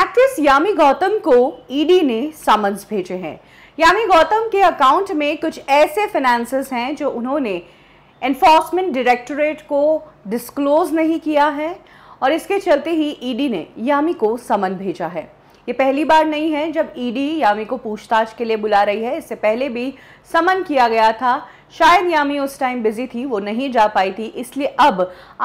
actress यामी गौतम को ED ने summons भेजे हैं यामी गौतम के अकाउंट में कुछ ऐसे फाइनेंस हैं जो उन्होंने एनफोर्समेंट डायरेक्टोरेट को डिस्क्लोज नहीं किया है और इसके चलते ही ईडी ने यामी को समन भेजा है ये पहली बार नहीं है जब ईडी यामी को पूछताछ के लिए बुला रही है इससे पहले भी समन किया गया था शायद यामी उस टाइम बिजी थी वो नहीं जा पाई थी इसलिए अब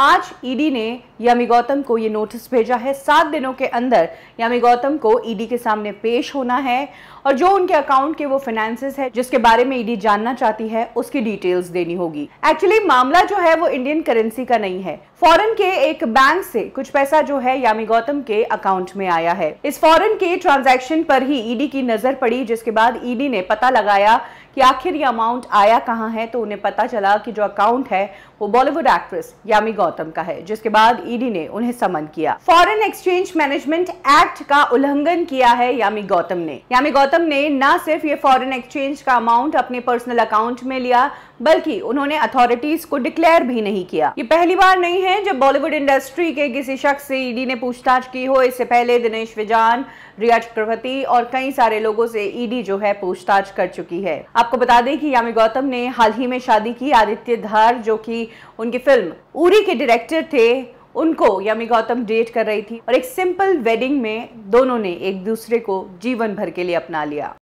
आज ईडी e ने यामी गौतम को ये नोटिस भेजा है सात दिनों के अंदर यामी गौतम को ईडी e के सामने पेश होना है और जो उनके अकाउंट के वो फाइनेंसेस है जिसके बारे में ईडी e जानना चाहती है उसकी डिटेल्स देनी होगी एक्चुअली मामला जो है वो इंडियन करेंसी का नहीं है फॉरन के एक बैंक से कुछ पैसा जो है यामी गौतम के अकाउंट में आया है इस फॉरन के ट्रांजेक्शन पर ही ईडी की नजर पड़ी जिसके बाद ईडी ने पता लगाया कि आखिर ये अमाउंट आया कहाँ है है तो उन्हें पता चला कि जो अकाउंट है वो बॉलीवुड एक्ट्रेस यामी गौतम का है जिसके बाद ईडी e ने उन्हें समन किया फॉरेन एक्सचेंज मैनेजमेंट एक्ट का उल्लंघन किया है यामी गौतम ने यामी गौतम ने न सिर्फ ये फॉरेन एक्सचेंज का अमाउंट अपने पर्सनल अकाउंट में लिया बल्कि उन्होंने अथॉरिटीज को डिक्लेयर भी नहीं किया ये पहली बार नहीं है जब बॉलीवुड इंडस्ट्री के किसी शख्स से ईडी e ने पूछताछ की हो इससे पहले दिनेश विजान रिया चक्रवर्ती और कई सारे लोगों से ईडी e जो है पूछताछ कर चुकी है आपको बता दें कि यामी गौतम ने हाल हाल ही में शादी की आदित्य धार जो कि उनकी फिल्म उरी के डायरेक्टर थे उनको यमी गौतम डेट कर रही थी और एक सिंपल वेडिंग में दोनों ने एक दूसरे को जीवन भर के लिए अपना लिया